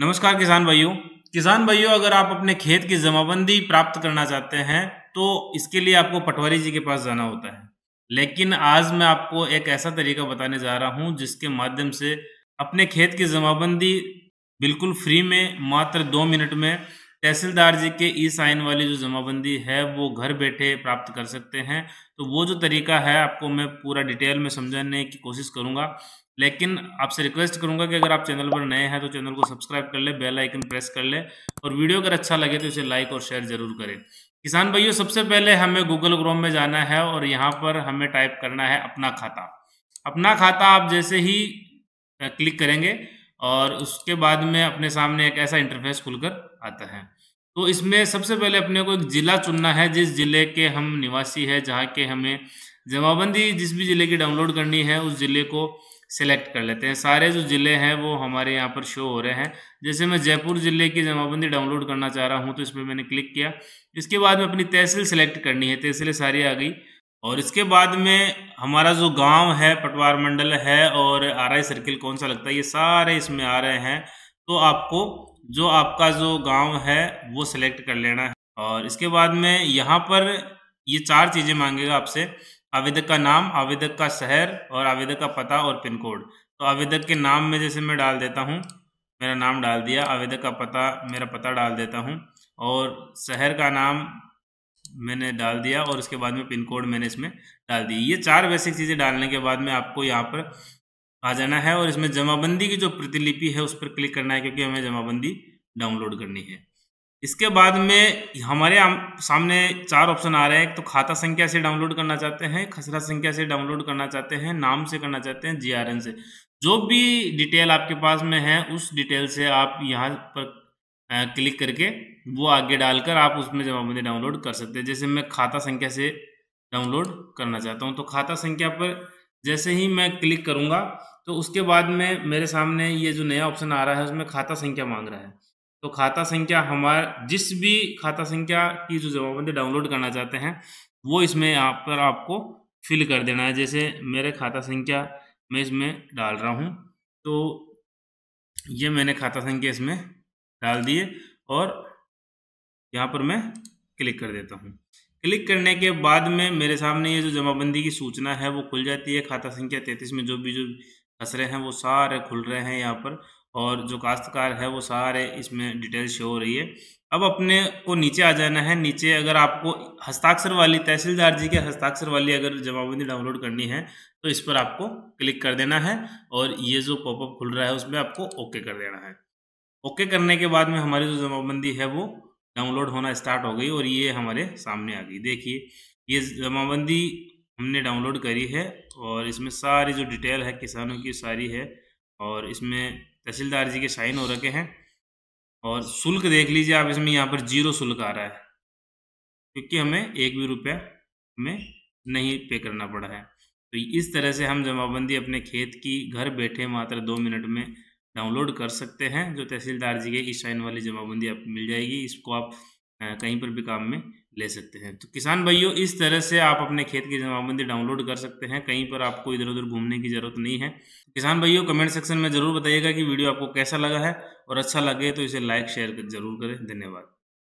नमस्कार किसान भाइयों किसान भाइयों अगर आप अपने खेत की जमाबंदी प्राप्त करना चाहते हैं तो इसके लिए आपको पटवारी जी के पास जाना होता है लेकिन आज मैं आपको एक ऐसा तरीका बताने जा रहा हूं जिसके माध्यम से अपने खेत की जमाबंदी बिल्कुल फ्री में मात्र दो मिनट में तहसीलदार जी के ई साइन वाली जो जमाबंदी है वो घर बैठे प्राप्त कर सकते हैं तो वो जो तरीका है आपको मैं पूरा डिटेल में समझाने की कोशिश करूँगा लेकिन आपसे रिक्वेस्ट करूंगा कि अगर आप चैनल पर नए हैं तो चैनल को सब्सक्राइब कर ले बेल आइकन प्रेस कर ले और वीडियो अगर अच्छा लगे तो इसे लाइक और शेयर जरूर करें किसान भाइयों सबसे पहले हमें गूगल क्रोम में जाना है और यहाँ पर हमें टाइप करना है अपना खाता अपना खाता आप जैसे ही क्लिक करेंगे और उसके बाद में अपने सामने एक ऐसा इंटरफेस खुलकर आता है तो इसमें सबसे पहले अपने को एक ज़िला चुनना है जिस ज़िले के हम निवासी है जहाँ के हमें जमाबंदी जिस भी ज़िले की डाउनलोड करनी है उस ज़िले को सेलेक्ट कर लेते हैं सारे जो ज़िले हैं वो हमारे यहाँ पर शो हो रहे हैं जैसे मैं जयपुर ज़िले की जमाबंदी डाउनलोड करना चाह रहा हूँ तो इसमें मैंने क्लिक किया इसके बाद में अपनी तहसील सेलेक्ट करनी है तहसीलें सारी आ गई और इसके बाद में हमारा जो गांव है पटवार मंडल है और आर सर्किल कौन सा लगता है ये सारे इसमें आ रहे हैं तो आपको जो आपका जो गाँव है वो सिलेक्ट कर लेना है और इसके बाद में यहाँ पर ये चार चीज़ें मांगेगा आपसे आवेदक का नाम आवेदक का शहर और आवेदक का पता और पिन कोड तो आवेदक के नाम में जैसे मैं डाल देता हूँ मेरा नाम डाल दिया आवेदक का पता मेरा पता डाल देता हूँ और शहर का नाम मैंने डाल दिया और उसके बाद में पिन कोड मैंने इसमें डाल दी ये चार बेसिक चीज़ें डालने के बाद में आपको यहाँ पर आ जाना है और इसमें जमाबंदी की जो प्रतिलिपि है उस पर क्लिक करना है क्योंकि हमें जमाबंदी डाउनलोड करनी है इसके बाद में हमारे सामने चार ऑप्शन आ रहे हैं एक तो खाता संख्या से डाउनलोड करना चाहते हैं खसरा संख्या से डाउनलोड करना चाहते हैं नाम से करना चाहते हैं जीआरएन से जो भी डिटेल आपके पास में है उस डिटेल से आप यहाँ पर क्लिक करके वो आगे डालकर आप उसमें जवाबबंदी डाउनलोड कर सकते हैं जैसे मैं खाता संख्या से डाउनलोड करना चाहता हूँ तो खाता संख्या पर जैसे ही मैं क्लिक करूँगा तो उसके बाद में मेरे सामने ये जो नया ऑप्शन आ रहा है उसमें खाता संख्या मांग रहा है तो खाता संख्या हमारे जिस भी खाता संख्या की जो जमाबंदी डाउनलोड करना चाहते हैं वो इसमें यहाँ पर आपको फिल कर देना है जैसे मेरे खाता संख्या मैं इसमें डाल रहा हूँ तो ये मैंने खाता संख्या इसमें डाल दिए और यहाँ पर मैं क्लिक कर देता हूँ क्लिक करने के बाद में मेरे सामने ये जो जमाबंदी की सूचना है वो खुल जाती है खाता संख्या तैंतीस में जो भी जो खसरे हैं वो सारे खुल रहे हैं यहाँ पर और जो काश्तकार है वो सारे इसमें डिटेल शो हो रही है अब अपने को नीचे आ जाना है नीचे अगर आपको हस्ताक्षर वाली तहसीलदार जी के हस्ताक्षर वाली अगर जवाबबंदी डाउनलोड करनी है तो इस पर आपको क्लिक कर देना है और ये जो पॉपअप खुल रहा है उसमें आपको ओके कर देना है ओके करने के बाद में हमारी जो जमाबंदी है वो डाउनलोड होना स्टार्ट हो गई और ये हमारे सामने आ गई देखिए ये जमाबंदी हमने डाउनलोड करी है और इसमें सारी जो डिटेल है किसानों की सारी है और इसमें तहसीलदार जी के साइन हो रखे हैं और शुल्क देख लीजिए आप इसमें यहाँ पर जीरो शुल्क आ रहा है क्योंकि हमें एक भी रुपया हमें नहीं पे करना पड़ा है तो इस तरह से हम जमाबंदी अपने खेत की घर बैठे मात्र दो मिनट में डाउनलोड कर सकते हैं जो तहसीलदार जी के ई साइन वाली जमाबंदी आपको मिल जाएगी इसको आप कहीं पर भी काम में ले सकते हैं तो किसान भाइयों इस तरह से आप अपने खेत की जमाबंदी डाउनलोड कर सकते हैं कहीं पर आपको इधर उधर घूमने की ज़रूरत नहीं है किसान भाइयों कमेंट सेक्शन में ज़रूर बताइएगा कि वीडियो आपको कैसा लगा है और अच्छा लगे तो इसे लाइक शेयर जरूर करें धन्यवाद